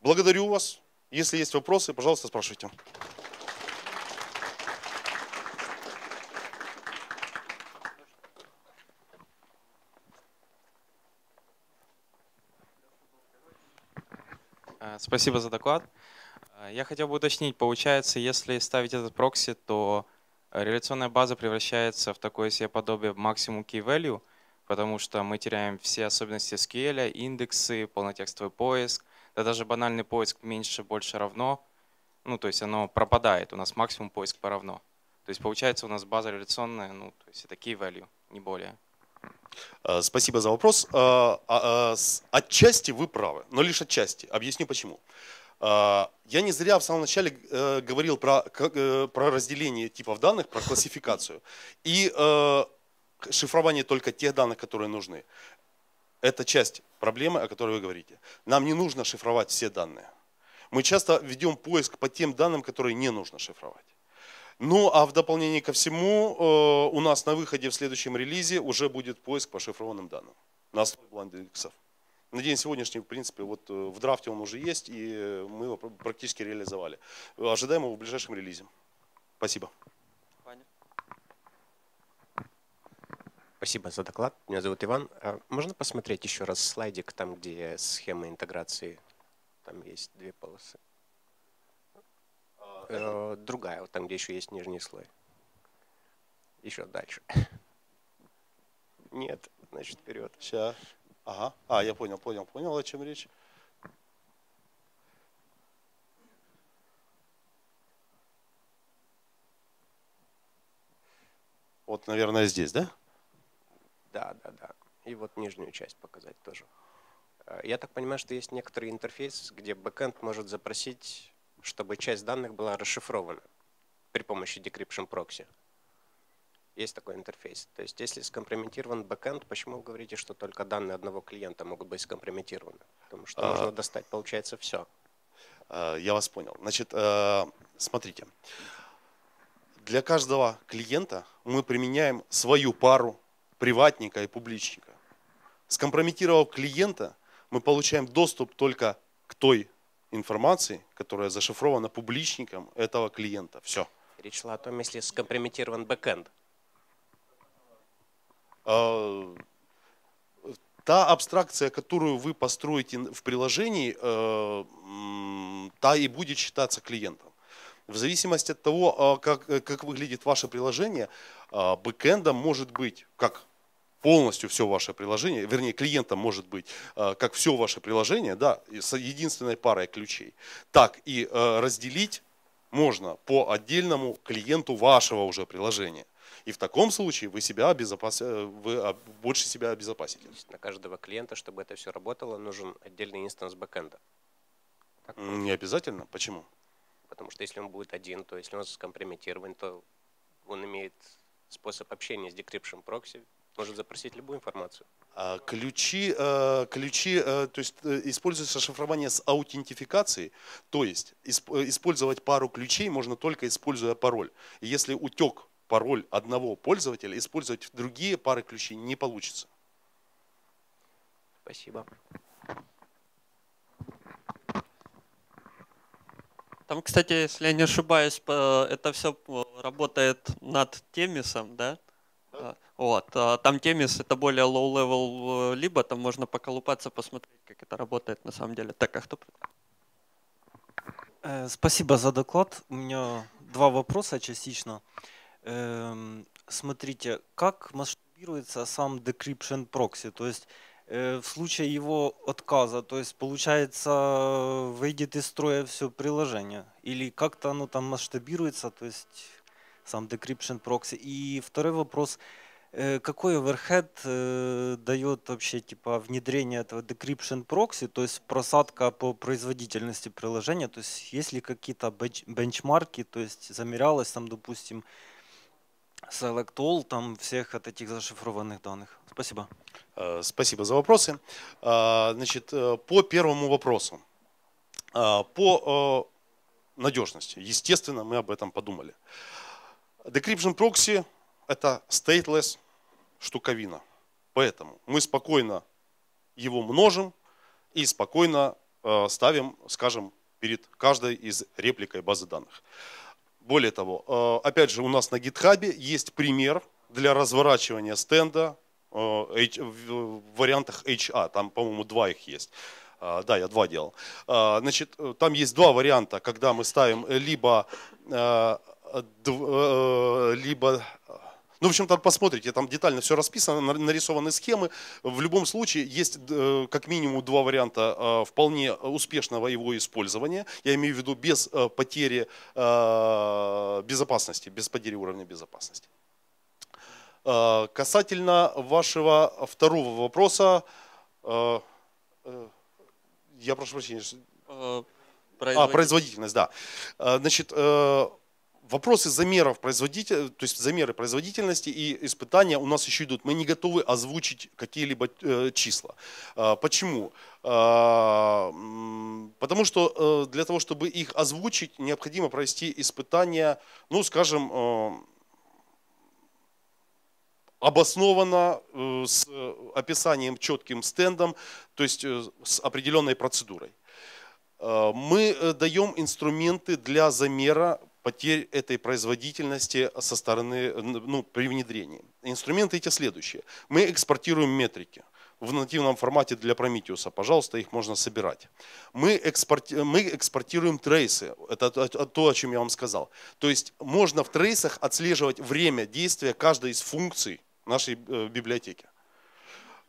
Благодарю вас. Если есть вопросы, пожалуйста, спрашивайте. Э, спасибо за доклад. А, я хотел бы уточнить, получается, если ставить этот прокси, то э, реляционная база превращается в такое себе подобие максимум key value, потому что мы теряем все особенности SQL, индексы, полнотекстовый поиск, да даже банальный поиск меньше, больше, равно, ну то есть оно пропадает, у нас максимум поиск по равно. То есть получается у нас база реляционная, ну то есть это key value, не более. А, спасибо за вопрос. А, отчасти вы правы, но лишь отчасти. Объясню почему. А, я не зря в самом начале э, говорил про, э, про разделение типов данных, про классификацию и э, шифрование только тех данных, которые нужны. Это часть проблемы, о которой вы говорите. Нам не нужно шифровать все данные. Мы часто ведем поиск по тем данным, которые не нужно шифровать. Ну а в дополнение ко всему, у нас на выходе в следующем релизе уже будет поиск по шифрованным данным на основе бландингсов на день сегодняшний, в принципе, вот э, в драфте он уже есть, и мы его практически реализовали. Ожидаем его в ближайшем релизе. Спасибо. Спасибо за доклад. Меня зовут Иван. А можно посмотреть еще раз слайдик, там, где схема интеграции? Там есть две полосы. А, э, другая, вот там, где еще есть нижний слой. Еще дальше. Нет, значит, вперед. Сейчас. Ага. А, я понял, понял, понял, о чем речь. Вот, наверное, здесь, да? Да, да, да. И вот нижнюю часть показать тоже. Э, я так понимаю, что есть некоторый интерфейс, где бэкэнд может запросить, чтобы часть данных была расшифрована при помощи decryption прокси. Есть такой интерфейс. То есть если скомпрометирован бэкэнд, почему вы говорите, что только данные одного клиента могут быть скомпрометированы? Потому что а... можно достать, получается, все. А, я вас понял. Значит, э, смотрите. Для каждого клиента мы применяем свою пару приватника и публичника. Скомпрометировав клиента, мы получаем доступ только к той информации, которая зашифрована публичником этого клиента. Все. Речь шла о том, если скомпрометирован бэкэнд. А, та абстракция, которую вы построите в приложении, э, та и будет считаться клиентом. В зависимости от того, а, как, э, как выглядит ваше приложение, а, бэкэндом может быть как полностью все ваше приложение, вернее, клиентом может быть как все ваше приложение, да, с единственной парой ключей, так и э, разделить можно по отдельному клиенту вашего уже приложения. И в таком случае вы себя обезопас... Э, вы больше себя обезопасите. То есть на каждого клиента, чтобы это все работало, нужен отдельный инстанс бэкэнда. Так? Не обязательно. Почему? Потому что если он будет один, то если он скомпрометирован, то он имеет способ общения с decryption прокси, может запросить любую информацию. А ключи, э, ключи, э, то есть используется шифрование с аутентификацией, то есть использовать пару ключей можно только используя пароль. если утек пароль одного пользователя использовать в другие пары ключей не получится. Спасибо. Там, кстати, если я не ошибаюсь, это все э, работает над темисом, да? да. А, вот. А, там темис это более low-level, э, либо там можно поколупаться, посмотреть, как это работает на самом деле. Так, а кто? Э, спасибо за доклад. У меня два вопроса частично. Эм, смотрите, как масштабируется сам decryption proxy, то есть э, в случае его отказа, то есть получается выйдет из строя все приложение или как-то оно там масштабируется, то есть сам decryption proxy. И второй вопрос, э, какой overhead э, дает вообще типа внедрение этого decryption proxy, то есть просадка по производительности приложения, то есть есть ли какие-то бенчмарки, то есть замерялось там, допустим, Select All там всех от этих зашифрованных данных. Спасибо. Э, спасибо за вопросы. Э, значит, э, по первому вопросу. По надежности. Естественно, мы об этом подумали. Decryption Proxy – это stateless штуковина. Поэтому мы спокойно его множим и спокойно ставим, скажем, перед каждой из репликой базы данных. Более того, э, опять же, у нас на GitHub есть пример для разворачивания стенда э, в вариантах HA. А. Там, по-моему, два их есть. Э, да, я два делал. Значит, там есть два варианта, когда мы ставим либо, либо ну, в общем, там посмотрите, там детально все расписано, нарисованы схемы. В любом случае есть э, как минимум два варианта э, вполне успешного его использования. Я имею в виду без э, потери безопасности, без потери уровня безопасности. Касательно вашего второго вопроса, я прошу прощения. Производительность. А, производительность, да. Значит, вопросы замеров производитель, то есть замеры производительности и испытания у нас еще идут. Мы не готовы озвучить какие-либо э, числа. Э, почему? Э, потому что для того, чтобы их озвучить, необходимо провести испытания, ну, скажем, обоснованно, с описанием четким стендом, то есть с определенной процедурой. Мы даем инструменты для замера потерь этой производительности со стороны, ну, при внедрении. Инструменты эти следующие. Мы экспортируем метрики в нативном формате для Prometheus. Пожалуйста, их можно собирать. Мы, экспорти... мы экспортируем трейсы. Это то, о чем я вам сказал. То есть можно в трейсах отслеживать время действия каждой из функций нашей э, библиотеки.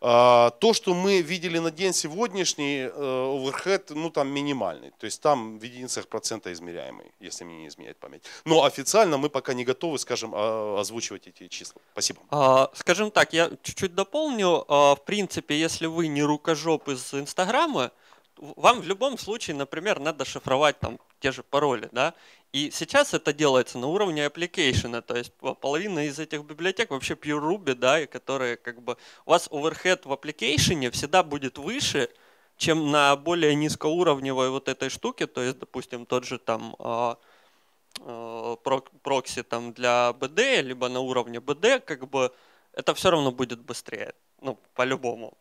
А, то, что мы видели на день сегодняшний, оверхед, э, ну там минимальный. То есть там в единицах процента измеряемый, если мне не изменяет память. Но официально мы пока не готовы, скажем, а, озвучивать эти числа. Спасибо. А, скажем так, я чуть-чуть дополню. В принципе, если вы не рукожоп из Инстаграма, вам в любом случае, например, надо шифровать там те же пароли, да, и сейчас это делается на уровне application, то есть половина из этих библиотек вообще pure Ruby, да, и которые как бы у вас overhead в application всегда будет выше, чем на более низкоуровневой вот этой штуке, то есть, допустим, тот же там а, а, прокси там для BD, либо на уровне BD, как бы это все равно будет быстрее, ну, по-любому.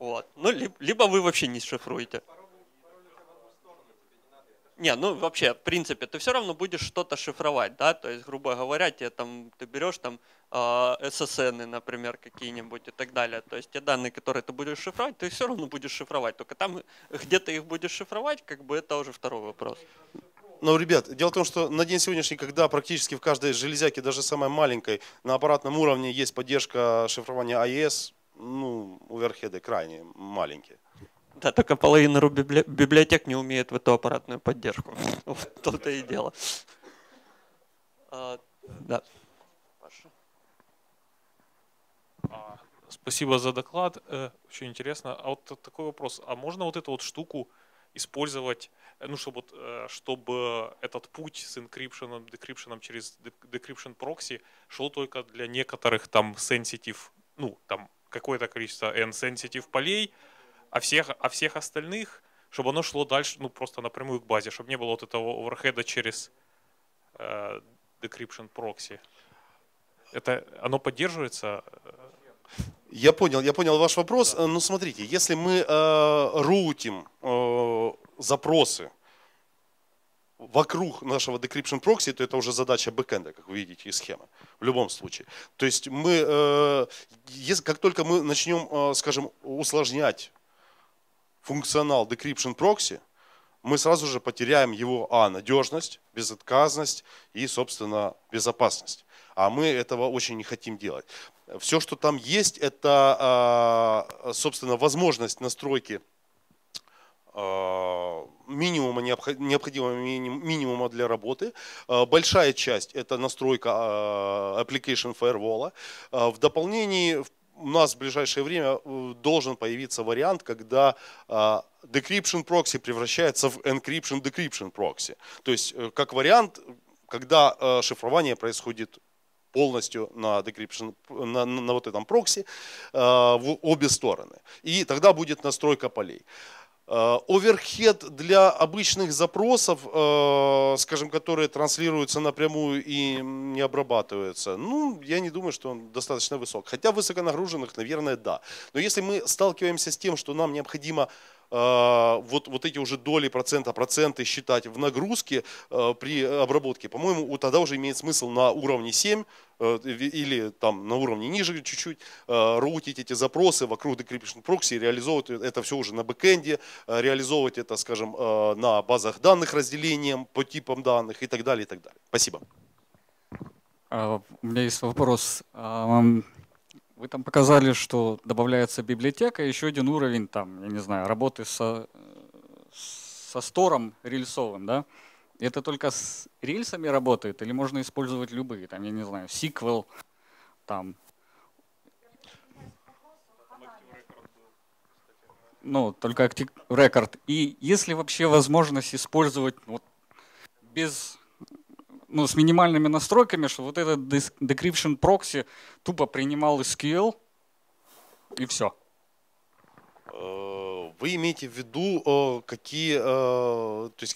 Вот. Ну, либо, вы вообще не шифруете. Не, ну вообще, в принципе, ты все равно будешь что-то шифровать, да, то есть, грубо говоря, тебе там, ты берешь там а, э, SSN, например, какие-нибудь и так далее, то есть те данные, которые ты будешь шифровать, ты все равно будешь шифровать, только там, где ты их будешь шифровать, как бы это уже второй вопрос. Но, ну, ребят, дело в том, что на день сегодняшний, когда практически в каждой железяке, даже самой маленькой, на аппаратном уровне есть поддержка шифрования AES, а ну, оверхеды крайне маленькие. Да, только половина библиотек не умеет в эту аппаратную поддержку. Вот то-то и дело. А, да. А, спасибо за доклад. Э, очень интересно. А вот такой вопрос. А можно вот эту вот штуку использовать, э, ну, чтобы, э, чтобы этот путь с encryption, decryption через decryption прокси шел только для некоторых там sensitive, ну, там какое-то количество N-sensitive полей, а всех, а всех остальных, чтобы оно шло дальше, ну просто напрямую к базе, чтобы не было вот этого оверхеда через э, decryption proxy. Это оно поддерживается? Я понял, я понял ваш вопрос. Да. Э, ну смотрите, если мы э, роутим э, запросы вокруг нашего decryption proxy, то это уже задача бэкэнда, как вы видите, и схема. В любом случае. То есть мы, э, если, как только мы начнем, э, скажем, усложнять функционал decryption proxy, мы сразу же потеряем его, а, надежность, безотказность и, собственно, безопасность. А мы этого очень не хотим делать. Все, что там есть, это, а, собственно, возможность настройки Э, минимума, необходимого минимума для работы. Э, большая часть – это настройка э, application firewall. В дополнении у нас в ближайшее время должен появиться вариант, когда decryption proxy превращается в encryption decryption proxy. То есть как вариант, когда шифрование происходит полностью на decryption, на, на вот этом прокси э, в обе стороны. И тогда будет настройка полей. Э, Э, оверхед для обычных запросов, э, скажем, которые транслируются напрямую и не обрабатываются, ну, я не думаю, что он достаточно высок. Хотя высоконагруженных, наверное, да. Но если мы сталкиваемся с тем, что нам необходимо а, вот, вот эти уже доли процента, проценты считать в нагрузке а, при обработке, по-моему, вот тогда уже имеет смысл на уровне 7 э, или там на уровне ниже чуть-чуть а, роутить эти запросы вокруг decryption прокси, реализовывать это все уже на бэкэнде, реализовывать это, скажем, на базах данных разделением по типам данных и так далее, и так далее. Спасибо. У меня есть вопрос. Вы там показали, что добавляется библиотека, еще один уровень там, я не знаю, работы со, со стором рельсовым, да? Это только с рельсами работает или можно использовать любые, там, я не знаю, сиквел, там. Ну, только Active Record. И если вообще возможность использовать вот, без ну, с минимальными настройками, что вот этот decryption proxy тупо принимал SQL и все. Э, вы имеете в виду, э, какие, э, то есть,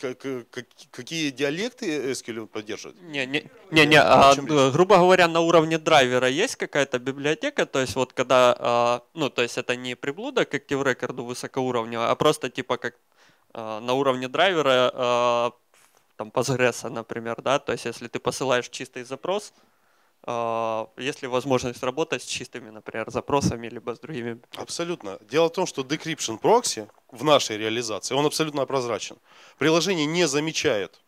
какие диалекты SQL поддерживает? Не, не, не, не а, грубо говоря, на уровне драйвера есть какая-то библиотека, то есть вот когда, ну, то есть это не приблуда к Active Record высокоуровневая, а просто типа как на уровне драйвера там Postgres, например, да, то есть если ты посылаешь чистый запрос, а, есть ли возможность работать с чистыми, например, запросами, либо с другими? Абсолютно. Дело в том, что decryption прокси в нашей реализации, он абсолютно прозрачен. Приложение не замечает,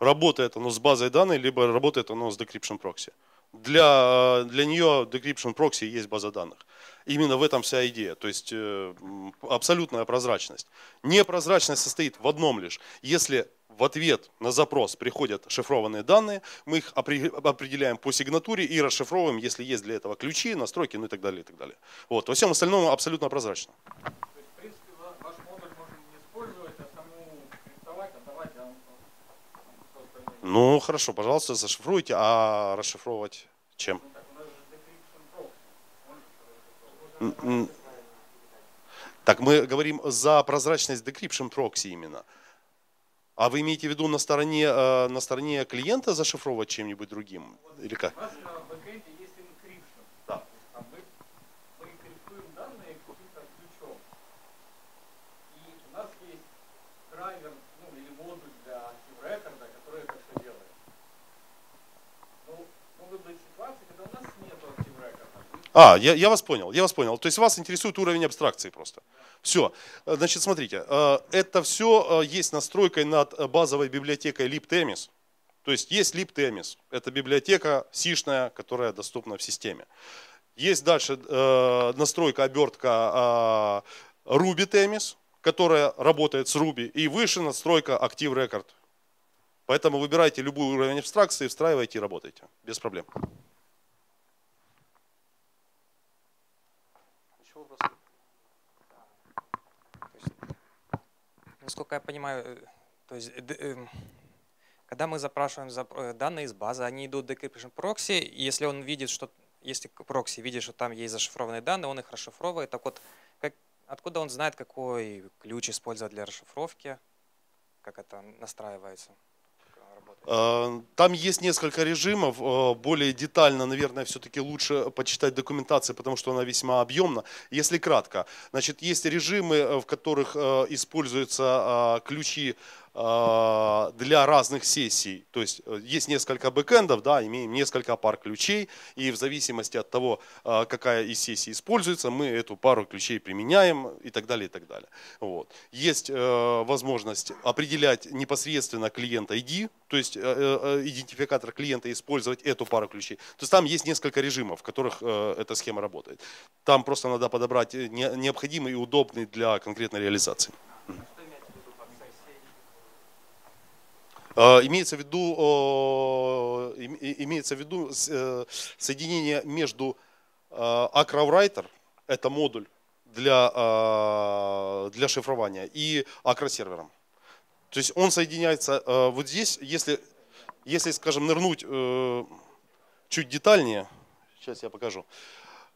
работает оно с базой данных, либо работает оно с decryption прокси. Для, для нее decryption прокси есть база данных. Именно в этом вся идея, то есть э, абсолютная прозрачность. Непрозрачность состоит в одном лишь. Если в ответ на запрос приходят шифрованные данные, мы их определяем по сигнатуре и расшифровываем, если есть для этого ключи, настройки, ну и так далее, и так далее. Вот, во всем остальном абсолютно прозрачно. Ну, хорошо, пожалуйста, зашифруйте, а расшифровывать чем? Так, мы говорим за прозрачность Decryption Proxy именно. А вы имеете в виду на стороне, э, на стороне клиента зашифровывать чем-нибудь другим? Или как? А, я, я вас понял, я вас понял. То есть вас интересует уровень абстракции просто. Все. Э, значит, смотрите, э, это все э, есть настройкой над базовой библиотекой LibTemis. То есть есть LibTemis, это библиотека сишная, которая доступна в системе. Есть дальше настройка, обертка а, RubyTemis, которая работает с Ruby, и выше настройка Active Record. Поэтому выбирайте любой уровень абстракции, встраивайте и работайте без проблем. ничего просто. Есть, насколько я понимаю, э, то есть э, когда мы запрашиваем э, данные из базы, они идут в decryption прокси. Если он видит, что если прокси видит, что там есть зашифрованные данные, он их расшифровывает. Так вот, как, откуда он знает, какой ключ использовать для расшифровки, как это настраивается? Э, там есть несколько режимов, э, более детально, наверное, все-таки лучше почитать документацию, потому что она весьма объемна. Если кратко, значит, есть режимы, э, в которых используются а, ключи Э, для разных сессий. То есть э, есть несколько бэкэндов, да, имеем несколько пар ключей, и в зависимости от того, э, какая из сессий используется, мы эту пару ключей применяем и так далее, и так далее. Вот. Есть возможность определять непосредственно клиента ID, то есть идентификатор клиента использовать эту пару ключей. То есть там есть несколько режимов, в которых эта схема работает. Там просто надо подобрать необходимый и удобный для конкретной реализации. Э, имеется в виду, имеется в виду э, соединение между э, AcroWriter, это модуль для, для шифрования, и акросервером. То есть он соединяется вот здесь, если, если скажем, нырнуть чуть детальнее, сейчас я покажу.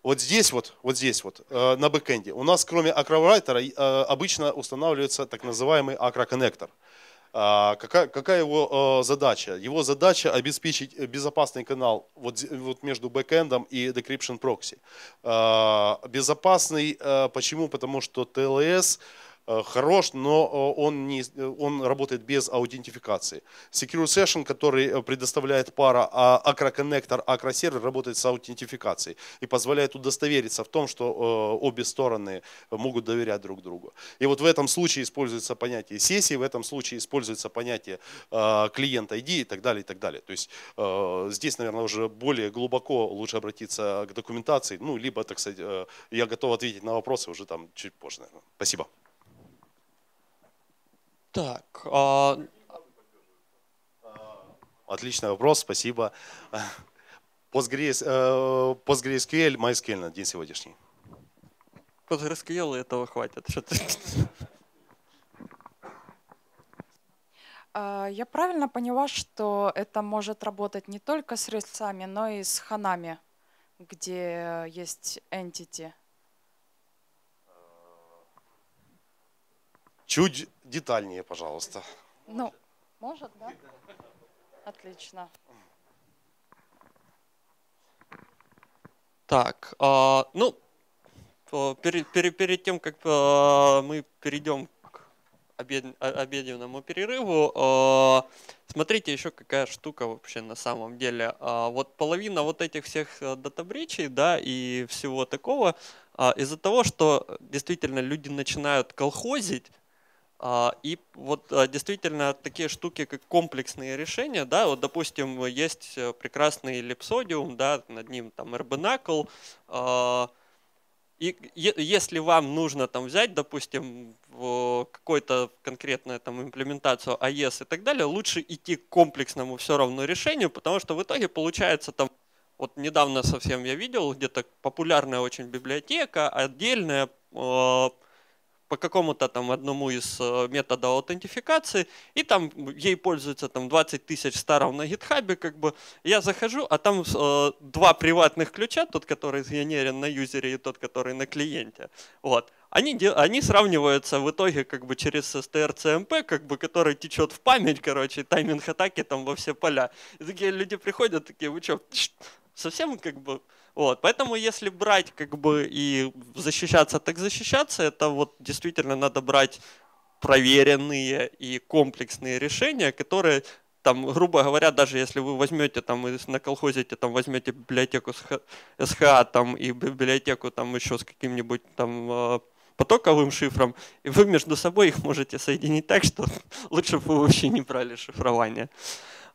Вот здесь вот, вот здесь вот, на бэкэнде, у нас кроме акровайтера обычно устанавливается так называемый акроконнектор. коннектор а, какая, какая его а, задача? Его задача обеспечить э, безопасный канал вот, вот между бэкэндом и decryption proxy. А, безопасный, почему? Потому что TLS Э, хорош, но э, он, не, он работает без аутентификации. Secure Session, который э, предоставляет пара, а Acra Connector, Acro Server работает с аутентификацией и позволяет удостовериться в том, что обе стороны могут доверять друг другу. И вот в этом случае используется понятие сессии, в этом случае используется понятие клиент ID и так далее, и так далее. То есть здесь, наверное, уже более глубоко лучше обратиться к документации, ну, либо, так сказать, я готов ответить на вопросы уже там чуть позже, наверное. Спасибо. Так. А... Отличный вопрос, спасибо. Э, PostgreSQL, MySQL на день сегодняшний. PostgreSQL этого хватит. А, я правильно поняла, что это может работать не только с рельсами, но и с ханами, где есть entity? Чуть детальнее, пожалуйста. Ну, может, да? Отлично. Так, э, ну, перед, перед, перед тем, как э, мы перейдем к обед, обеденному перерыву, э, смотрите еще какая штука вообще на самом деле. Э, вот половина вот этих всех э, датабричей, да, и всего такого, э, из-за того, что действительно люди начинают колхозить, а, и вот а, действительно такие штуки, как комплексные решения, да, вот допустим, есть э, прекрасный липсодиум, да, над ним там Erbenacl, а, и если вам нужно там взять, допустим, какую-то конкретную там имплементацию AES и так далее, лучше идти к комплексному все равно решению, потому что в итоге получается там вот недавно совсем я видел где-то популярная очень библиотека, отдельная по какому-то там одному из э, методов аутентификации, и там ей пользуется там 20 тысяч старов на гитхабе, как бы я захожу, а там э, два приватных ключа, тот, который сгенерен на юзере и тот, который на клиенте, вот. Они, они сравниваются в итоге как бы через STRCMP, как бы, который течет в память, короче, тайминг атаки там во все поля. И такие люди приходят, такие, вы что, совсем как бы вот, поэтому если брать как бы и защищаться, так защищаться, это вот действительно надо брать проверенные и комплексные решения, которые там, грубо говоря, даже если вы возьмете там на колхозе, там возьмете библиотеку СХА там и библиотеку там еще с каким-нибудь там а, потоковым шифром, и вы между собой их можете соединить так, что лучше бы вы вообще не брали шифрование.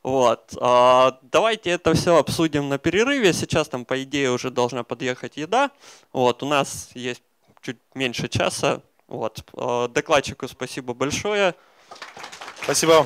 Вот. А, давайте это все обсудим на перерыве. Сейчас там, по идее, уже должна подъехать еда. Вот, у нас есть чуть меньше часа. Вот. А, докладчику спасибо большое. Спасибо.